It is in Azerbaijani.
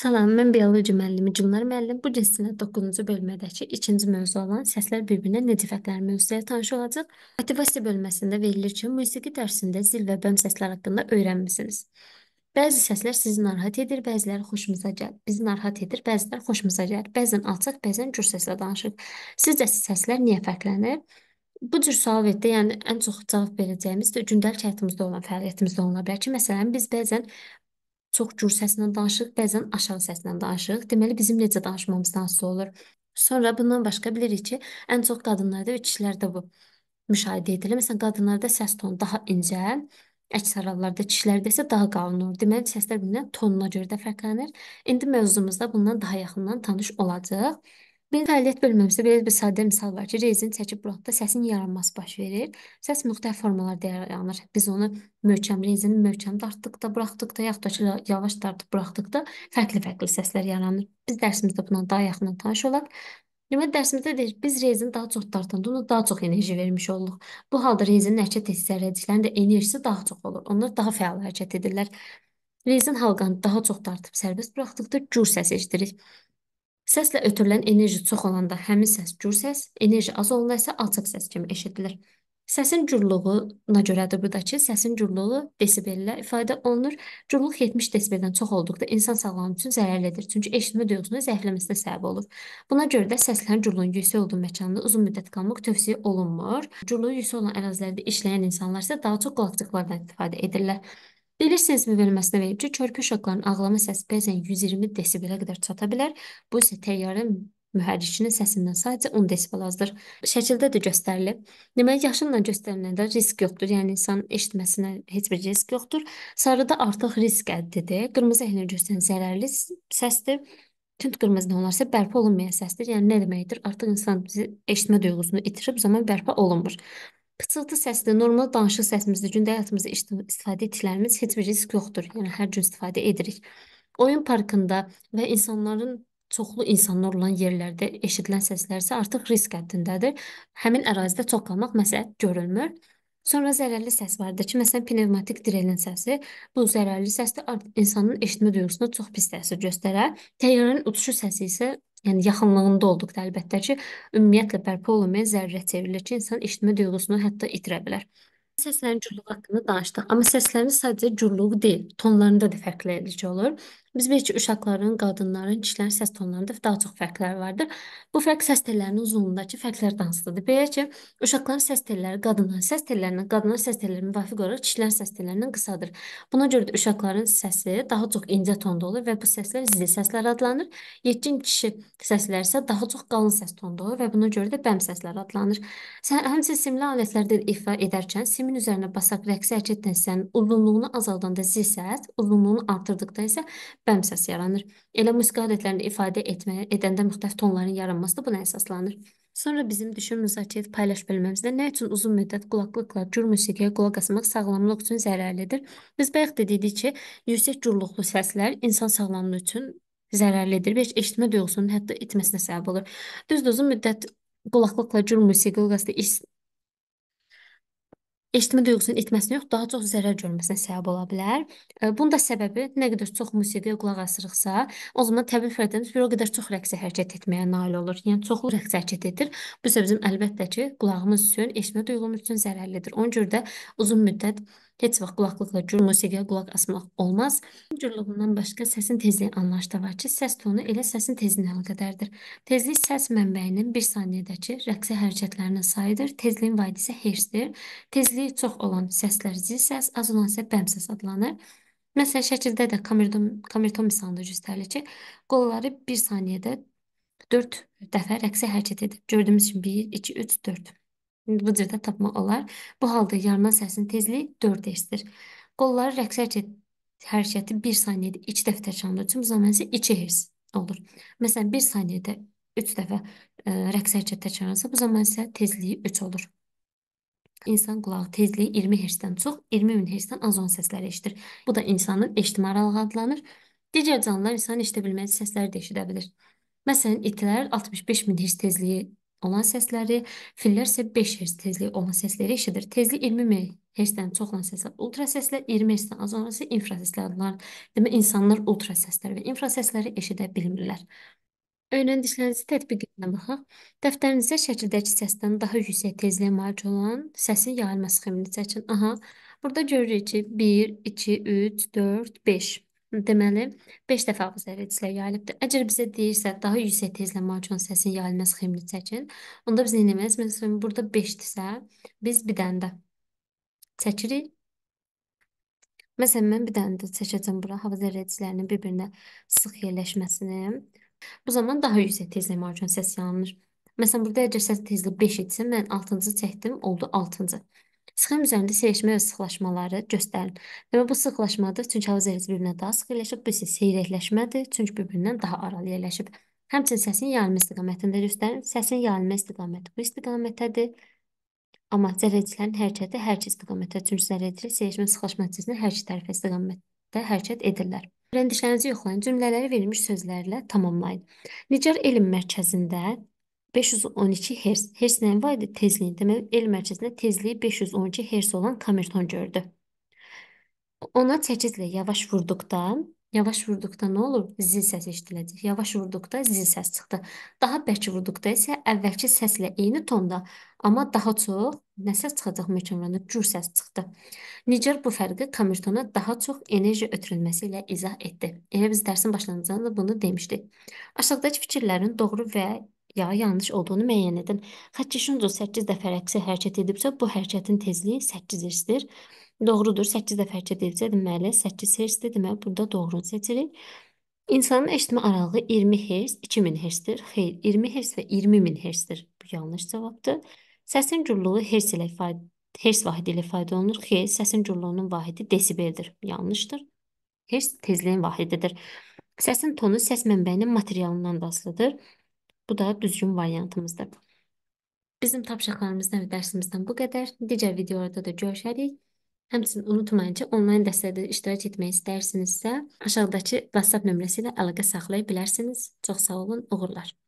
Salam, mən biologiya müəllimi Gülnar müəllim. Bu dərsdə 9-cu bölmədəki ikinci mövzu olan səslər bir-birinə necə fərqlənir mövzuya tanış olacaq. Motivasiya bölməsində verilir ki, musiqi dərsində zil və bəm səslər haqqında öyrənmisiniz. Bəzi səslər sizi narahat edir, bəziləri xoşunuza gəlir. Bizi narahat edir, bəziləri xoşumuza gəlir. Bəzən alçaq, bəzən gür səslə danışır. Sizcə səslər niyə fərqlənir? Bu cür sual verdi, yəni ən çox cavab verəcəyimiz də gündəlik həyatımızda olan fəaliyyətimizdə ola bilər ki, məsələn, biz bəzən çox gür səslə danışırıq, bəzən aşağı səslə danışırıq. Deməli bizim necə danışmamızdan asılı olur. Sonra bundan başqa bilirik ki, ən çox qadınlarda və kişilərdə bu müşahidə edilir. Məsələn, qadınlarda səs tonu daha incə, əks hallarda kişilərdə isə daha qalın olur. Deməli səslər bir-birindən tonuna görə də fərqlənir. İndi mövzumuzda bundan daha yaxından tanış olacağıq. Biz fəaliyyət bölməmizdə belə bir sadə misal var ki, rezin çəkib bloqda səsin yaranması baş verir. Səs müxtəlif formalarda yaranır. Biz onu möhkəm rezini möhkəm dartdıqda, buraxdıqda, yaxud da ki, yavaş dartıb buraxdıqda fərqli-fərqli səslər yaranır. Biz dərsimizdə buna daha yaxından tanış olaq. Deməli, dərsimizdə deyir, biz rezini daha çox dartanda ona daha çox enerji vermiş oluruq. Bu halda rezinin hərəkət etdiyi zərrəciklərin də enerjisi daha çox olur. Onlar daha fəal hərəkət edirlər. Rezin halqanı daha çox dartıb sərbəst buraxdıqda gür səs eşidirik. Səslə ötürülən enerji çox olanda həmin səs gür səs, enerji az olanda isə alçaq səs kimi eşidilir. Səsin gürlüyünə görədir burdakı. Səsin gürlüyü desibellə ifadə olunur. Gürlük 70 desibeldən çox olduqda insan sağlamlığı üçün zərərlidir. Çünki eşitmə duyğusunun zəifləməsinə səbəb olur. Buna görə də səslərin gürlüyünün yüksək olduğu məkanda uzun müddət qalmaq tövsiyə olunmur. Gürlüyü yüksək olan ərazilərdə işləyən insanlar isə daha çox qulaqcıqlardan istifadə edirlər. Bilirsinizmi verilməsinə verir ki, körpü uşaqların ağlama səsi bəzən 120 desibelə qədər çata bilər. Bu isə təyyarə mühərrikinin səsindən sadəcə 10 desibel azdır. Şəkildə də göstərilib. Deməli, yaşınla göstəriləndə risk yoxdur. Yəni insan eşitməsinə heç bir risk yoxdur. Sarıda artıq risk həddidir. Qırmızı əhlinə göstərən zərərli səsdir. Tünd qırmızı nə olarsa bərpa olunmayan səsdir. Yəni nə deməkdir? Artıq insan eşitmə duyğusunu itirib, zaman bərpa olunmur. Pıçıltı səsində normal danışıq səsimizdə gündə həyatımızda istifadə etdiklərimiz heç bir risk yoxdur. Yəni hər gün istifadə edirik. Oyun parkında və insanların çoxlu insanlar olan yerlərdə eşidilən səslər isə artıq risk həddindədir. Həmin ərazidə çoxlamaq məsələn görülmür. Sonra zərərli səs vardır ki, məsələn pnevmatik drelin səsi. Bu zərərli səs də insanın eşitmə duyğusuna çox pis təsir göstərər. Təyyarənin uçuşu səsi isə Yəni yaxınlığında olduqda əlbəttə ki, ümumiyyətlə bərpa olunmayan zərrə çevrilir ki, insan eşitmə duyğusunu hətta itirə bilər. Səslərin cürlüyü haqqında danışdıq, amma səslərin sadəcə cürlüyü deyil, tonlarında da fərqlilik olur. Biz bilirik ki, uşaqların, qadınların, kişilərin səs tonlarında daha çox fərqlər vardır. Bu fərq səs tellərinin uzunluğundakı fərqlərdən hansıdır? Belə ki, uşaqların səs telləri qadınların səs tellərindən, qadınların səs telləri müvafiq olaraq kişilərin səs tellərindən qısadır. Buna görə də uşaqların səsi daha çox incə tonda olur və bu səslər zil səslər adlanır. Yetkin kişi səsləri isə daha çox qalın səs tonda olur və buna görə də bəm səsləri adlanır. Sən həmçinin simli alətlərdə ifa edərkən simin üzərinə basaq rəqsi hərəkətdən sən uzunluğunu azaldanda zil səs, uzunluğunu artırdıqda isə bəm səsi yaranır. Elə musiqi alətlərini ifadə etməyə, edəndə müxtəlif tonların yaranması da buna əsaslanır. Sonra bizim düşün müzakirə edib paylaş bilməmizdə nə üçün uzun müddət qulaqlıqla cür musiqiyə qulaq asmaq sağlamlıq üçün zərərlidir? Biz bayaq da dedik ki, yüksək gürluqlu səslər insan sağlamlığı üçün zərərlidir və eşitmə duyğusunun hətta itməsinə səbəb olur. Düzdür, uzun müddət qulaqlıqla cür musiqi qulaq asdı Eşitmə duyğusunun itməsinə yox, daha çox zərər görməsinə səbəb ola bilər. E, Bunun da səbəbi nə qədər çox musiqiyə qulaq asırıqsa, o zaman təbii fərdimiz bir o qədər çox rəqsə hərəkət etməyə nail olur. Yəni çoxlu rəqsə hərəkət edir. Bu isə bizim əlbəttə ki, qulağımız üçün, eşitmə duyğumuz üçün zərərlidir. Ona görə də uzun müddət Heç vaxt qulaqlıqla gür musiqiyə qulaq asmaq olmaz. Gürlüğündən başqa səsin tezliyi anlayışı da var ki, səs tonu elə səsin tezliyinə əlaqədardır. Tezlik səs mənbəyinin 1 saniyədəki rəqsi hərəkətlərinin sayıdır. Tezliyin vadisi hertzdir. Tezliyi çox olan səslər zil səs, az olan isə bəm səs adlanır. Məsələn, şəkildə də kamerton, kamerton misalında göstərilir ki, qolları 1 saniyədə 4 dəfə rəqsə hərəkət edib. Gördüyümüz kimi 1, 2, 3, 4. Bu cürdə tapmaq olar. Bu halda yarılan səsin tezliyi 4 hertzdir. Qolları rəqs hərəkəti 1 saniyədə 2 dəfə təkrarlandığı üçün bu zaman isə 2 hertz olur. Məsələn, 1 saniyədə 3 dəfə ə, e, rəqs hərəkəti təkrarlansa, bu zaman isə tezliyi 3 olur. İnsan qulağı tezliyi 20 hertzdən çox, 20 min hertzdən az olan səsləri eşidir. Bu da insanın eşitmə aralığı adlanır. Digər canlılar insanın eşidə bilmədiyi səsləri də eşidə bilir. Məsələn, itlər 65 min hertz tezliyi olan səsləri, fillər isə 5 Hz tezlik olan səsləri eşidir. Tezlik 20 Hz-dən çox olan səslər ultra səslər, 20 Hz-dən az olan isə infra səslər adlanır. Demək, insanlar ultra səslər və infra səsləri eşidə bilmirlər. Öyrəndiklərinizi tətbiq edinə baxaq. Dəftərinizdə şəkildəki səsdən daha yüksək tezliyə malik olan səsin yayılma sxemini seçin. Aha, burada görürük ki, 1, 2, 3, 4, 5. Deməli, 5 dəfə ağız dərəcəsi ilə yayılıbdır. Əgər bizə deyirsə, daha yüksək tezləmə üçün səsin yayılması ximli çəkin, onda biz nə etməliyik? Məsələn, burada 5-dirsə, biz bir dənə də çəkirik. Məsələn, mən bir dənə də çəkəcəm bura hava zərrəciklərinin bir-birinə sıx yerləşməsini. Bu zaman daha yüksək tezləmə üçün səs yaranır. Məsələn, burada əgər səs tezliyi 5 idisə, mən 6-cı çəkdim, oldu 6-cı. Sxem üzərində seyrişmə və sıxlaşmaları göstərin. Demək, bu sıxlaşmadır, çünki hava zərrəsi bir-birinə daha sıx yerləşib, bu isə seyrəkləşmədir, çünki bir-birindən daha aralı yerləşib. Həmçinin səsin yayılma istiqamətini də göstərin. Səsin yayılma istiqaməti bu istiqamətdədir. Amma zərrəciklərin hərəkəti hər iki istiqamətdə, çünki zərrəciklər seyrişmə və sıxlaşma nəticəsində hər iki tərəfə istiqamətdə hərəkət edirlər. Öyrəndiklərinizi yoxlayın, cümlələri verilmiş sözlərlə tamamlayın. Nicar Elm Mərkəzində 512 Hz. Hz nə var idi? Tezliyin. Deməli, el mərkəzində tezliyi 512 Hz olan Kamerton gördü. Ona çəkiclə yavaş vurduqda, yavaş vurduqda nə olur? Zil səsi eşidiləcək. Yavaş vurduqda zil səs çıxdı. Daha bərk vurduqda isə əvvəlki səslə eyni tonda, amma daha çox nə səs çıxacaq mükəmməlində? Gür səs çıxdı. Nicer bu fərqi Kamertona daha çox enerji ötürülməsi ilə izah etdi. Elə biz dərsin başlanğıcında bunu demişdik. Aşağıdakı fikirlərin doğru və yağı yanlış olduğunu müəyyən edin. Xətt şunudur, 8 dəfə rəqsi hərəkət edibsə, bu hərəkətin tezliyi 8 hertzdir. Doğrudur, 8 dəfə hərəkət edibsə, deməli 8 hertzdir, deməli hə, burada doğrunu seçirik. İnsanın eşitmə aralığı 20 hertz, 2000 hertzdir. Xeyr, 20 hertz və 20000 hertzdir. Bu yanlış cavabdır. Səsin gürlüyü hertz ilə ifadə Hers vahidi ilə ifadə olunur. Xeyr, səsin gürlüyünün vahidi desibeldir. Yanlışdır. Hers tezliyin vahididir. Səsin tonu səs mənbəyinin materialından da asılıdır. Bu da düzgün variantımızdır. Bizim tapşırıqlarımızdan və dərsimizdən bu qədər. Digər videolarda da görüşərik. Həmçinin unutmayın ki, onlayn dəstədə iştirak etmək istəyirsinizsə, aşağıdakı WhatsApp nömrəsi ilə əlaqə saxlaya bilərsiniz. Çox sağ olun, uğurlar.